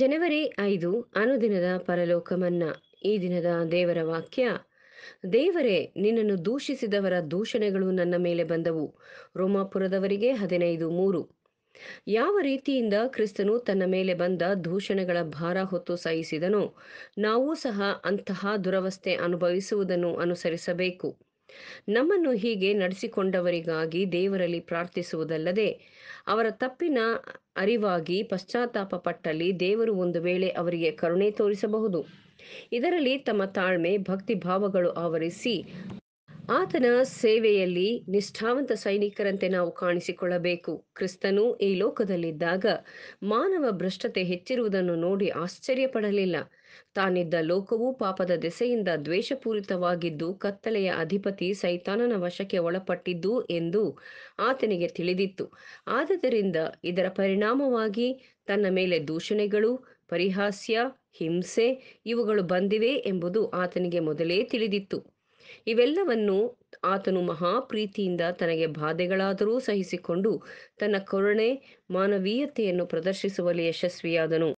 ಜನವರಿ ಐದು ಅನುದಿನದ ಪರಲೋಕಮನ್ನ ಈ ದಿನದ ದೇವರ ವಾಕ್ಯ ದೇವರೇ ನಿನ್ನನ್ನು ದೂಷಿಸಿದವರ ದೂಷಣೆಗಳು ನನ್ನ ಮೇಲೆ ಬಂದವು ರೋಮಾಪುರದವರಿಗೆ ಹದಿನೈದು ಮೂರು ಯಾವ ರೀತಿಯಿಂದ ಕ್ರಿಸ್ತನು ತನ್ನ ಮೇಲೆ ಬಂದ ದೂಷಣೆಗಳ ಭಾರ ಹೊತ್ತು ಸಹಿಸಿದನೋ ನಾವೂ ಸಹ ಅಂತಹ ದುರವಸ್ಥೆ ಅನುಭವಿಸುವುದನ್ನು ಅನುಸರಿಸಬೇಕು ನಮ್ಮನ್ನು ಹೀಗೆ ನಡೆಸಿಕೊಂಡವರಿಗಾಗಿ ದೇವರಲ್ಲಿ ಪ್ರಾರ್ಥಿಸುವುದಲ್ಲದೆ ಅವರ ತಪ್ಪಿನ ಅರಿವಾಗಿ ಪಶ್ಚಾತ್ತಾಪ ಪಟ್ಟಲ್ಲಿ ದೇವರು ಒಂದು ವೇಳೆ ಅವರಿಗೆ ಕರುಣೆ ತೋರಿಸಬಹುದು ಇದರಲ್ಲಿ ತಮ್ಮ ತಾಳ್ಮೆ ಭಕ್ತಿ ಭಾವಗಳು ಆವರಿಸಿ ಆತನ ಸೇವೆಯಲ್ಲಿ ನಿಷ್ಠಾವಂತ ಸೈನಿಕರಂತೆ ನಾವು ಕಾಣಿಸಿಕೊಳ್ಳಬೇಕು ಕ್ರಿಸ್ತನು ಈ ಲೋಕದಲ್ಲಿದ್ದಾಗ ಮಾನವ ಭ್ರಷ್ಟತೆ ಹೆಚ್ಚಿರುವುದನ್ನು ನೋಡಿ ಆಶ್ಚರ್ಯ ಪಡಲಿಲ್ಲ ತಾನಿದ್ದ ಲೋಕವು ಪಾಪದ ದೆಸೆಯಿಂದ ದ್ವೇಷಪೂರಿತವಾಗಿದ್ದು ಕತ್ತಲೆಯ ಅಧಿಪತಿ ಸೈತಾನನ ವಶಕ್ಕೆ ಒಳಪಟ್ಟಿದ್ದು ಎಂದು ಆತನಿಗೆ ತಿಳಿದಿತ್ತು ಆದ್ದರಿಂದ ಇದರ ಪರಿಣಾಮವಾಗಿ ತನ್ನ ಮೇಲೆ ದೂಷಣೆಗಳು ಪರಿಹಾಸ್ಯ ಹಿಂಸೆ ಇವುಗಳು ಬಂದಿವೆ ಎಂಬುದು ಆತನಿಗೆ ಮೊದಲೇ ತಿಳಿದಿತ್ತು ಇವೆಲ್ಲವನ್ನು ಆತನು ಮಹಾಪ್ರೀತಿಯಿಂದ ತನಗೆ ಬಾಧೆಗಳಾದರೂ ಸಹಿಸಿಕೊಂಡು ತನ್ನ ಕರುಣೆ ಮಾನವೀಯತೆಯನ್ನು ಪ್ರದರ್ಶಿಸುವಲ್ಲಿ ಯಶಸ್ವಿಯಾದನು